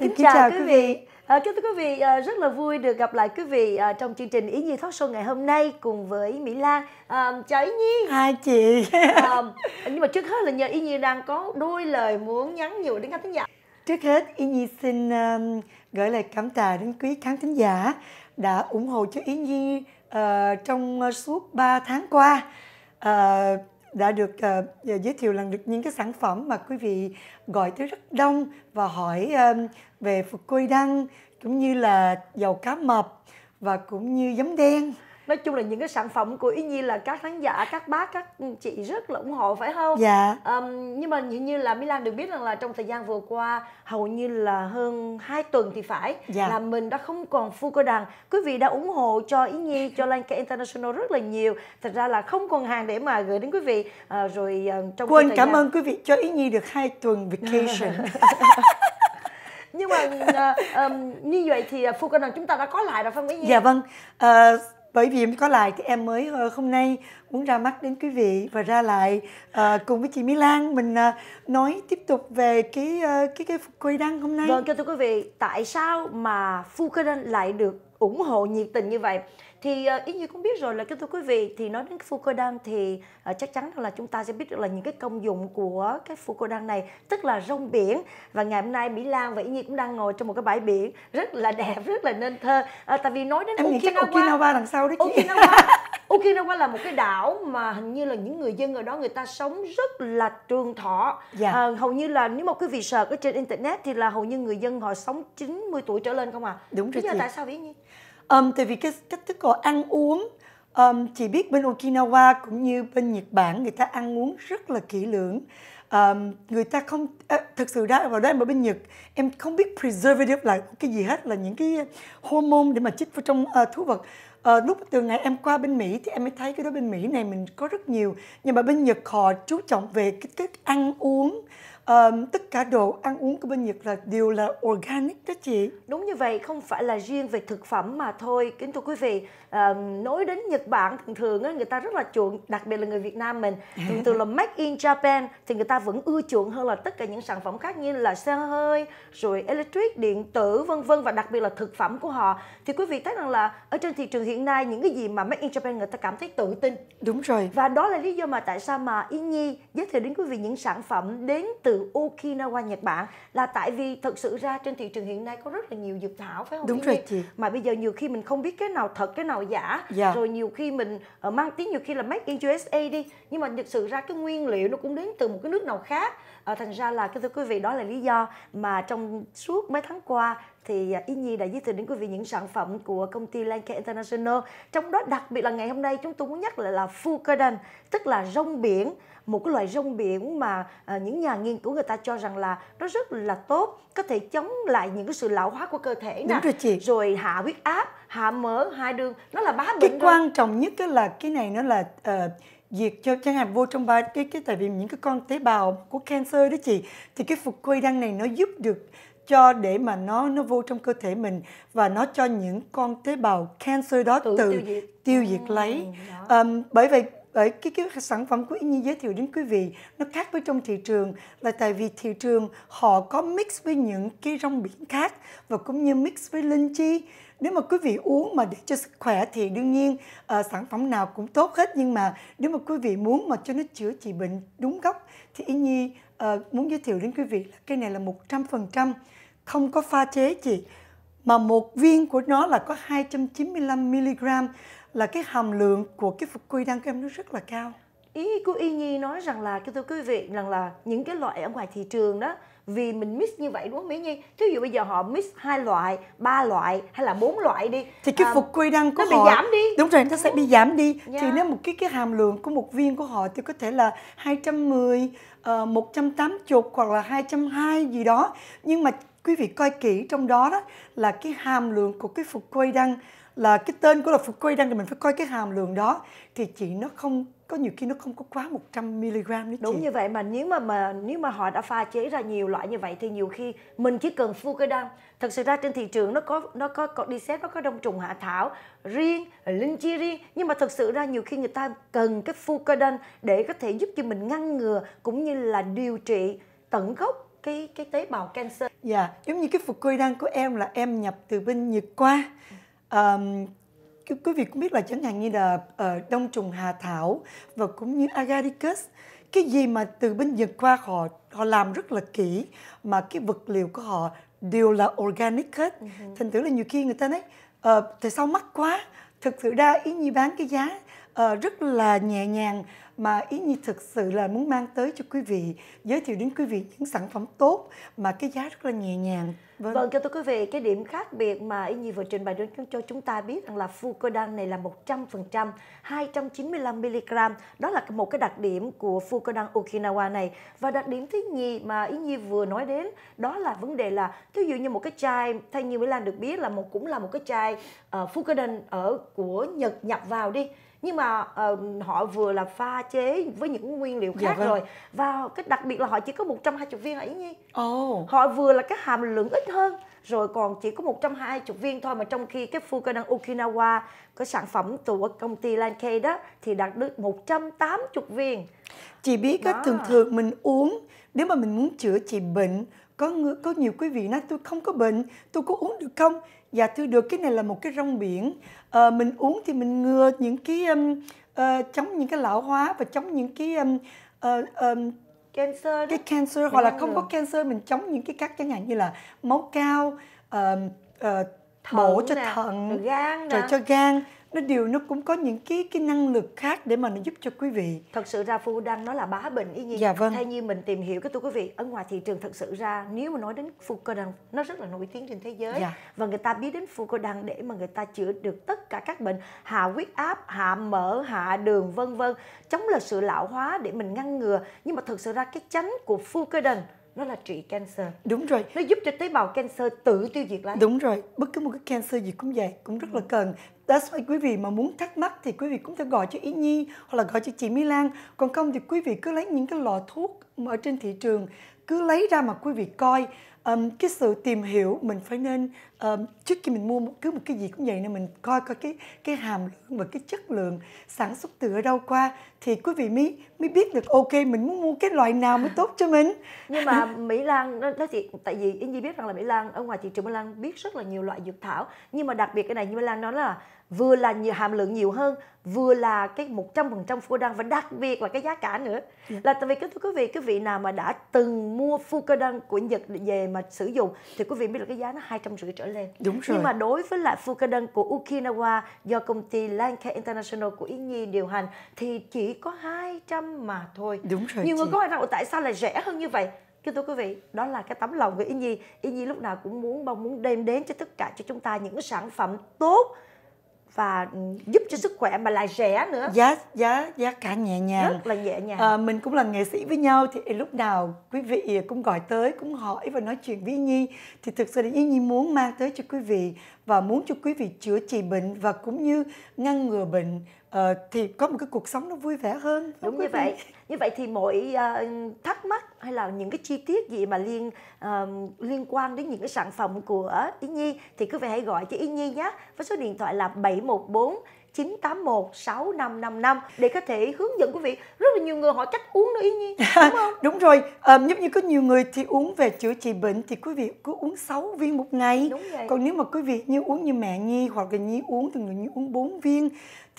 kính, kính chào, chào quý vị. À, kính thưa quý vị, à, rất là vui được gặp lại quý vị à, trong chương trình Ý Nhi Thoát Sâu ngày hôm nay cùng với Mỹ Lan. À, chào Ý Nhi. Hai chị. à, nhưng mà trước hết là nhờ Ý Nhi đang có đôi lời muốn nhắn nhủ đến khán thính giả. Trước hết, Ý Nhi xin um, gửi lời cảm tạ đến quý khán thính giả đã ủng hộ cho Ý Nhi uh, trong suốt 3 tháng qua. Uh, đã được uh, giới thiệu lần được những cái sản phẩm mà quý vị gọi tới rất đông và hỏi um, về phục côi đăng cũng như là dầu cá mập và cũng như giấm đen nói chung là những cái sản phẩm của ý nhi là các khán giả các bác các chị rất là ủng hộ phải không dạ um, nhưng mà hình như là milan được biết rằng là trong thời gian vừa qua hầu như là hơn 2 tuần thì phải dạ. là mình đã không còn phu cơ đàn quý vị đã ủng hộ cho ý nhi cho lanka international rất là nhiều thật ra là không còn hàng để mà gửi đến quý vị à, rồi ờ, trong quên cảm gian... ơn quý vị cho ý nhi được hai tuần vacation nhưng mà uh, um, như vậy thì phu cơ đàn chúng ta đã có lại rồi phải không ý nhi dạ vâng uh, bởi vì có lại thì em mới ờ, hôm nay muốn ra mắt đến quý vị và ra lại à, cùng với chị Mỹ Lan mình à, nói tiếp tục về cái à, cái cái quay đăng hôm nay. Vâng, cho thưa quý vị, tại sao mà Fukuren lại được ủng hộ nhiệt tình như vậy? thì uh, ờ, ý như cũng biết rồi là kính thưa quý vị thì nói đến fucodan thì ờ, chắc chắn là chúng ta sẽ biết được là những cái công dụng của cái fucodan này tức là rong biển và ngày hôm nay mỹ lan và ý nhi cũng đang ngồi trong một cái bãi biển rất là đẹp rất là nên thơ uh, tại vì nói đến em Okinawa, nghĩ chắc Okinawa đằng sau đấy chị Okinawa Okinawa là một cái đảo mà hình như là những người dân ở đó người ta sống rất là trường thọ. Dạ. À, hầu như là nếu mà quý vị search ở trên internet thì là hầu như người dân họ sống 90 tuổi trở lên không à? Đúng rồi. Chứ tại sao vậy nhỉ? um, tại vì cái cách thức họ ăn uống um, chị biết bên Okinawa cũng như bên Nhật Bản người ta ăn uống rất là kỹ lưỡng um, người ta không à, thực sự đã vào đó em ở bên Nhật em không biết preservative là cái gì hết là những cái hormone để mà chích vào trong uh, thú vật uh, lúc từ ngày em qua bên Mỹ thì em mới thấy cái đó bên Mỹ này mình có rất nhiều nhưng mà bên Nhật họ chú trọng về cái, cái ăn uống um, tất cả đồ ăn uống của bên Nhật là đều là organic đó chị. Đúng như vậy, không phải là riêng về thực phẩm mà thôi. Kính thưa quý vị, um, nói đến Nhật Bản thường thường người ta rất là chuộng, đặc biệt là người Việt Nam mình. Thường thường là made in Japan thì người ta vẫn ưa chuộng hơn là tất cả những sản phẩm khác như là xe hơi, rồi electric, điện tử vân vân và đặc biệt là thực phẩm của họ. Thì quý vị thấy rằng là ở trên thị trường hiện nay những cái gì mà made in Japan người ta cảm thấy tự tin. Đúng rồi. Và đó là lý do mà tại sao mà Yến Nhi giới thiệu đến quý vị những sản phẩm đến từ từ Okinawa Nhật Bản là tại vì thực sự ra trên thị trường hiện nay có rất là nhiều dược thảo phải không đúng rồi chị mà bây giờ nhiều khi mình không biết cái nào thật cái nào giả dạ. rồi nhiều khi mình ờ, mang tiếng nhiều khi là make in USA đi nhưng mà thực sự ra cái nguyên liệu nó cũng đến từ một cái nước nào khác uh, thành ra là thưa quý vị đó là lý do mà trong suốt mấy tháng qua thì ờ, Y Nhi đã giới thiệu đến quý vị những sản phẩm của công ty Lanke International. Trong đó đặc biệt là ngày hôm nay chúng tôi muốn nhắc lại là Fukaden, tức là rong biển một cái loại rong biển mà à, những nhà nghiên cứu người ta cho rằng là nó rất là tốt có thể chống lại những cái sự lão hóa của cơ thể nè rồi, chị. rồi hạ huyết áp hạ mỡ hai đường nó là bá bệnh cái thôi. quan trọng nhất cái là cái này nó là uh, ờ, việc cho chẳng hạn vô trong ba cái cái tại vì những cái con tế bào của cancer đó chị thì cái phục quy đăng này nó giúp được cho để mà nó nó vô trong cơ thể mình và nó cho những con tế bào cancer đó tự, tự tiêu diệt, tiêu diệt lấy um, bởi vậy bởi cái, cái sản phẩm của y Nhi giới thiệu đến quý vị nó khác với trong thị trường là tại vì thị trường họ có mix với những cái rong biển khác và cũng như mix với linh chi nếu mà quý vị uống mà để cho sức khỏe thì đương nhiên uh, sản phẩm nào cũng tốt hết nhưng mà nếu mà quý vị muốn mà cho nó chữa trị bệnh đúng gốc thì y nhi uh, muốn giới thiệu đến quý vị là cái này là 100% không có pha chế gì mà một viên của nó là có 295 mg là cái hàm lượng của cái phục quy đang kem nó rất là cao ý của y nhi nói rằng là cho tôi quý vị rằng là những cái loại ở ngoài thị trường đó vì mình miss như vậy đúng không mỹ nhi thí dụ bây giờ họ miss hai loại ba loại hay là bốn loại đi thì cái à, phục quy đăng của nó họ bị giảm đi đúng rồi nó sẽ bị giảm đi yeah. thì dạ. nếu một cái cái hàm lượng của một viên của họ thì có thể là 210 ờ, tám chục hoặc là hai trăm hai gì đó nhưng mà quý vị coi kỹ trong đó đó là cái hàm lượng của cái phục quy đăng là cái tên của là phục quay đăng thì mình phải coi cái hàm lượng đó thì chị nó không có nhiều khi nó không có quá 100 mg nữa chị. Đúng như vậy mà nếu mà mà nếu mà họ đã pha chế ra nhiều loại như vậy thì nhiều khi mình chỉ cần phu cái đam. Thật sự ra trên thị trường nó có nó có có đi xét nó có đông trùng hạ thảo riêng, linh chi riêng nhưng mà thật sự ra nhiều khi người ta cần cái phu cơ đan để có thể giúp cho mình ngăn ngừa cũng như là điều trị tận gốc cái cái tế bào cancer. Dạ, yeah, giống như cái phục quê đăng của em là em nhập từ bên Nhật qua um, quý vị cũng biết là chẳng hạn như là uh, đông trùng hà thảo và cũng như agaricus cái gì mà từ bên Nhật qua họ họ làm rất là kỹ mà cái vật liệu của họ đều là organic hết uh-huh. thành thử là nhiều khi người ta nói uh, tại sao mắc quá thực sự ra ý như bán cái giá uh, rất là nhẹ nhàng mà ý như thực sự là muốn mang tới cho quý vị giới thiệu đến quý vị những sản phẩm tốt mà cái giá rất là nhẹ nhàng Vâng. vâng, cho thưa quý vị, cái điểm khác biệt mà Y Nhi vừa trình bày đến cho chúng ta biết rằng là Fucodan này là 100%, 295mg. Đó là một cái đặc điểm của Fucodan Okinawa này. Và đặc điểm thứ nhì mà Y Nhi vừa nói đến, đó là vấn đề là, thí dụ như một cái chai, thay như Mỹ Lan được biết là một cũng là một cái chai uh, Fucodan ở của Nhật nhập vào đi nhưng mà uh, họ vừa là pha chế với những nguyên liệu dạ khác dạ, vâng. rồi và cái đặc biệt là họ chỉ có 120 viên hả Yến Nhi oh. họ vừa là cái hàm lượng ít hơn rồi còn chỉ có 120 viên thôi mà trong khi cái Fukuoka Okinawa có sản phẩm từ công ty Lankei đó thì đạt được 180 viên. Chị biết đó. thường thường mình uống nếu mà mình muốn chữa trị bệnh có có nhiều quý vị nói tôi không có bệnh tôi có uống được không dạ thưa được cái này là một cái rong biển à, mình uống thì mình ngừa những cái um, uh, chống những cái lão hóa và chống những cái um, uh, um, cancer đó. cái cancer hoặc là không có cancer mình chống những cái cắt chẳng hạn như là máu cao uh, uh, bổ cho nè, thận gan rồi cho gan nó điều nó cũng có những cái cái năng lực khác để mà nó giúp cho quý vị thật sự ra phu đang nói là bá bệnh ý nhiên dạ, vâng. theo như mình tìm hiểu cái tôi quý vị ở ngoài thị trường thật sự ra nếu mà nói đến phu cơ đăng nó rất là nổi tiếng trên thế giới dạ. và người ta biết đến phu cơ đăng để mà người ta chữa được tất cả các bệnh hạ huyết áp hạ mỡ hạ đường vân vân chống là sự lão hóa để mình ngăn ngừa nhưng mà thật sự ra cái chánh của phu cơ đăng nó là trị cancer đúng rồi nó giúp cho tế bào cancer tự tiêu diệt lại đúng rồi bất cứ một cái cancer gì cũng vậy cũng rất là ừ. cần That's why quý vị mà muốn thắc mắc thì quý vị cũng thể gọi cho Ý Nhi hoặc là gọi cho chị My Lan. Còn không thì quý vị cứ lấy những cái lọ thuốc ở trên thị trường cứ lấy ra mà quý vị coi um, cái sự tìm hiểu mình phải nên uh, trước khi mình mua cứ một cái gì cũng vậy nên mình coi coi cái cái hàm lượng và cái chất lượng sản xuất từ ở đâu qua thì quý vị mới mới biết được ok mình muốn mua cái loại nào mới tốt cho mình nhưng mà mỹ lan nó, nó chị tại vì yến nhi biết rằng là mỹ lan ở ngoài thị trường mỹ lan biết rất là nhiều loại dược thảo nhưng mà đặc biệt cái này như mỹ lan nói là vừa là nhiều hàm lượng nhiều hơn vừa là cái 100% phô đăng và đặc biệt là cái giá cả nữa dạ. là tại vì thưa quý vị quý vị nào mà đã từng mua phu cơ đăng của Nhật về mà sử dụng thì quý vị biết là cái giá nó hai trăm rưỡi trở lên đúng rồi nhưng mà đối với lại Fukaden của Okinawa do công ty Lanka International của Yến Nhi điều hành thì chỉ có 200 mà thôi đúng rồi nhiều người có hỏi rằng tại sao lại rẻ hơn như vậy Kính thưa quý vị, đó là cái tấm lòng của Yến Nhi. Yến Nhi lúc nào cũng muốn mong muốn đem đến cho tất cả cho chúng ta những sản phẩm tốt, và ừ, giúp cho sức khỏe mà lại rẻ nữa giá giá giá cả nhẹ nhàng rất là nhẹ nhàng à, mình cũng là nghệ sĩ với nhau thì lúc nào quý vị cũng gọi tới cũng hỏi và nói chuyện với nhi thì thực sự là ý nhi muốn mang tới cho quý vị và muốn cho quý vị chữa trị bệnh và cũng như ngăn ngừa bệnh Ờ, thì có một cái cuộc sống nó vui vẻ hơn đúng như vậy như vậy thì mọi uh, thắc mắc hay là những cái chi tiết gì mà liên uh, liên quan đến những cái sản phẩm của ý nhi thì cứ phải hãy gọi cho ý nhi nhé với số điện thoại là 714 981 6555 để có thể hướng dẫn quý vị rất là nhiều người họ cách uống nữa ý nhi đúng không đúng rồi um, giống như có nhiều người thì uống về chữa trị bệnh thì quý vị cứ uống 6 viên một ngày đúng vậy. còn nếu mà quý vị như uống như mẹ nhi hoặc là nhi uống thì người như uống 4 viên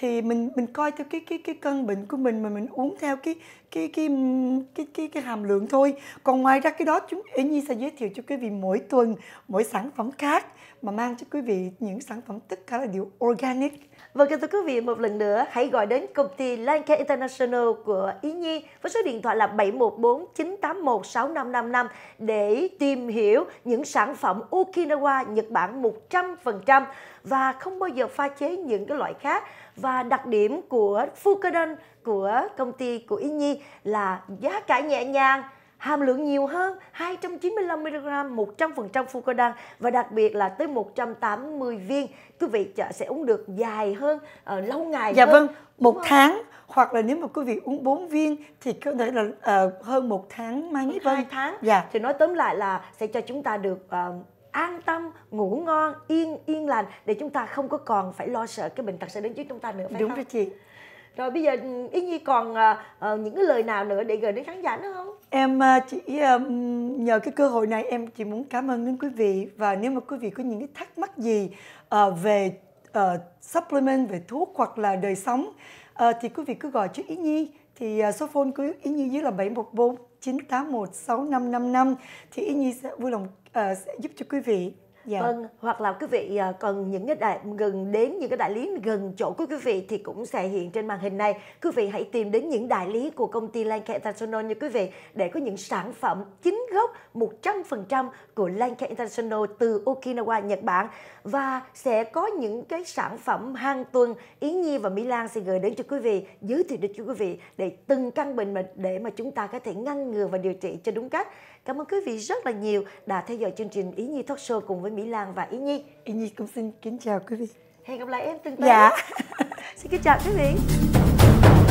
thì mình mình coi theo cái cái cái cân bệnh của mình mà mình uống theo cái cái cái cái cái, cái hàm lượng thôi còn ngoài ra cái đó chúng ý nhi sẽ giới thiệu cho quý vị mỗi tuần mỗi sản phẩm khác mà mang cho quý vị những sản phẩm tất cả là điều organic và vâng, kính thưa quý vị, một lần nữa hãy gọi đến công ty Lanca International của Ý Nhi với số điện thoại là 714 981 6555 để tìm hiểu những sản phẩm Okinawa Nhật Bản 100% và không bao giờ pha chế những cái loại khác và đặc điểm của Fukudan của công ty của Ý Nhi là giá cả nhẹ nhàng hàm lượng nhiều hơn 295 mg 100% fucodan và đặc biệt là tới 180 viên quý vị sẽ uống được dài hơn uh, lâu ngày dạ hơn. vâng một Đúng tháng không? hoặc là nếu mà quý vị uống 4 viên thì có thể là uh, hơn một tháng mang vâng hai tháng dạ. thì nói tóm lại là sẽ cho chúng ta được uh, an tâm ngủ ngon yên yên lành để chúng ta không có còn phải lo sợ cái bệnh tật sẽ đến với chúng ta nữa phải đúng không? rồi chị rồi bây giờ ừ, ý nhi còn uh, những cái lời nào nữa để gửi đến khán giả nữa không em à, chỉ à, nhờ cái cơ hội này em chỉ muốn cảm ơn đến quý vị và nếu mà quý vị có những cái thắc mắc gì à, về supplement về thuốc hoặc là đời sống thì quý vị cứ gọi cho ý nhi thì số phone của ý nhi dưới là 714 981 6555 thì ý nhi sẽ vui lòng sẽ giúp cho quý vị Dạ. Vâng, hoặc là quý vị ờ, cần những cái đại gần đến những cái đại lý gần chỗ của quý vị thì cũng sẽ hiện trên màn hình này. Quý vị hãy tìm đến những đại lý của công ty Lanke International nha quý vị để có những sản phẩm chính gốc 100% của Lanke International từ Okinawa, Nhật Bản và sẽ có những cái sản phẩm hàng tuần Yến Nhi và Mỹ Lan sẽ gửi đến cho quý vị, giới thiệu đến cho quý vị để từng căn bệnh mà để mà chúng ta có thể ngăn ngừa và điều trị cho đúng cách. Cảm ơn quý vị rất là nhiều đã theo dõi chương trình Ý Nhi Talk Show cùng với Mỹ Mỹ Lan và Ý Nhi Ý Nhi cũng xin kính chào quý vị Hẹn gặp lại em tuần tới Dạ Xin kính chào quý vị